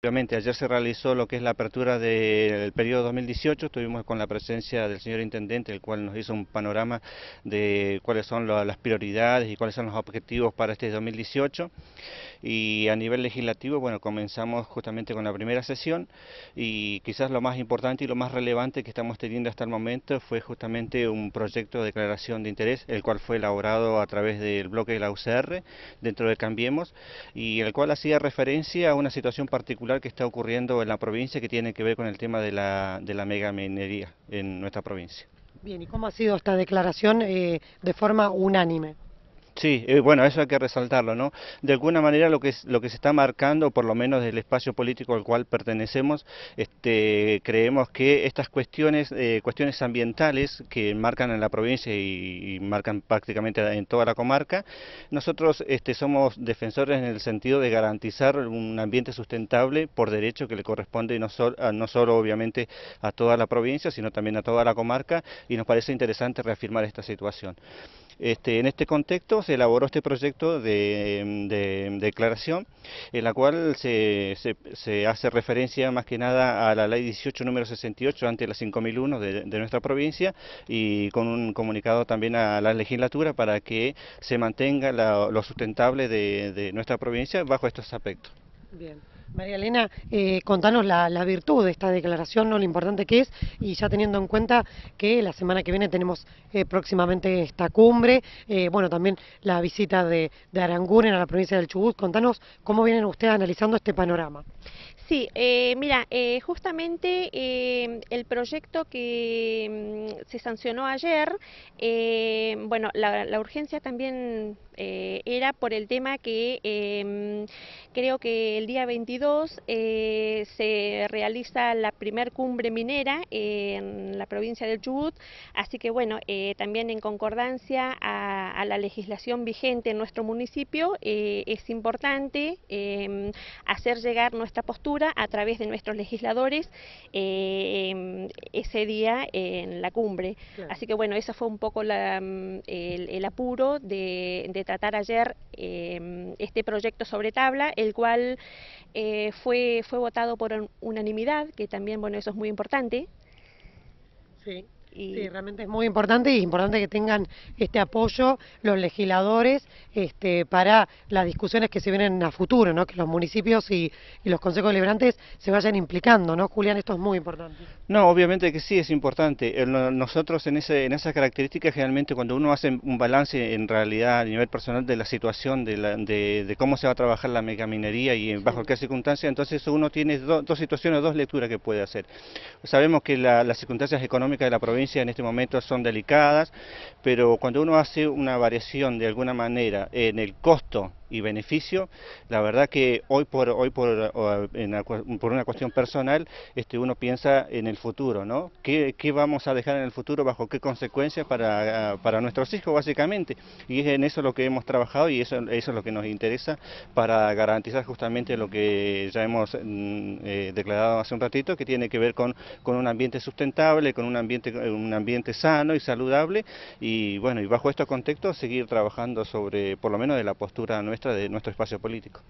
Obviamente, ayer se realizó lo que es la apertura del periodo 2018, estuvimos con la presencia del señor Intendente, el cual nos hizo un panorama de cuáles son las prioridades y cuáles son los objetivos para este 2018 y a nivel legislativo, bueno, comenzamos justamente con la primera sesión y quizás lo más importante y lo más relevante que estamos teniendo hasta el momento fue justamente un proyecto de declaración de interés, el cual fue elaborado a través del bloque de la UCR dentro de Cambiemos y el cual hacía referencia a una situación particular que está ocurriendo en la provincia que tiene que ver con el tema de la, megaminería en nuestra provincia. Bien, ¿y cómo ha sido esta declaración eh, de forma unánime? Sí, eh, bueno, eso hay que resaltarlo, ¿no? De alguna manera lo que, lo que se está marcando, por lo menos del espacio político al cual pertenecemos, este, creemos que estas cuestiones, eh, cuestiones ambientales que marcan en la provincia y, marcan prácticamente en toda la comarca, nosotros este, somos defensores en el sentido de garantizar un ambiente sustentable por derecho que le corresponde no, no solo obviamente a toda la provincia, sino también a toda la comarca y nos parece interesante reafirmar esta situación. Este, en este contexto se elaboró este proyecto de, declaración en la cual se, hace referencia más que nada a la ley 18 número 68 ante la 5001 de, nuestra provincia y con un comunicado también a la legislatura para que se mantenga lo sustentable de, nuestra provincia bajo estos aspectos. María Elena, eh, contanos la, virtud de esta declaración, ¿no? lo importante que es, y ya teniendo en cuenta que la semana que viene tenemos eh, próximamente esta cumbre, eh, bueno, también la visita de, de Aranguren a la provincia del Chubut, contanos cómo vienen ustedes analizando este panorama. Sí, mira, justamente el proyecto que mm, se sancionó ayer, bueno, la, la, urgencia también eh, era por el tema que em, creo que el día 22 eh, se realiza la primer cumbre minera en la provincia del Chubut, así que bueno, eh, también en concordancia a, la legislación vigente en nuestro municipio, es importante em, hacer llegar nuestra postura a través de nuestros legisladores em, ese día en la cumbre. Así que bueno, ese fue un poco mm, el, apuro de, de tratar ayer em, este proyecto sobre tabla, el cual eh, fue, fue votado por unanimidad, que también, bueno, eso es muy importante. Sí. Sí, realmente es muy importante y es importante que tengan este apoyo los legisladores este, para las discusiones que se vienen a futuro, ¿no? que los municipios y, los consejos deliberantes se vayan implicando, ¿no? Julián, esto es muy importante. No, obviamente que sí es importante. Nosotros en, ese, en esas características generalmente cuando uno hace un balance en realidad a nivel personal de la situación, de, cómo se va a trabajar la megaminería y bajo qué circunstancias, entonces uno tiene dos situaciones, dos lecturas que puede hacer. Sabemos que las circunstancias económicas de la provincia en este momento son delicadas, pero cuando uno hace una variación de alguna manera en el costo y beneficio. La verdad que hoy por hoy por, eh, por una cuestión personal, este, uno piensa en el futuro, ¿no? ¿Qué, ¿Qué, vamos a dejar en el futuro, bajo qué consecuencias para, para nuestros hijos, básicamente? Y es en eso lo que hemos trabajado y eso, eso es lo que nos interesa para garantizar justamente lo que ya hemos mm, eh, declarado hace un ratito, que tiene que ver con, con un ambiente sustentable, con un ambiente, un ambiente sano y saludable, y bueno, y bajo estos contextos seguir trabajando sobre, por lo menos de la postura nuestra de nuestro espacio político.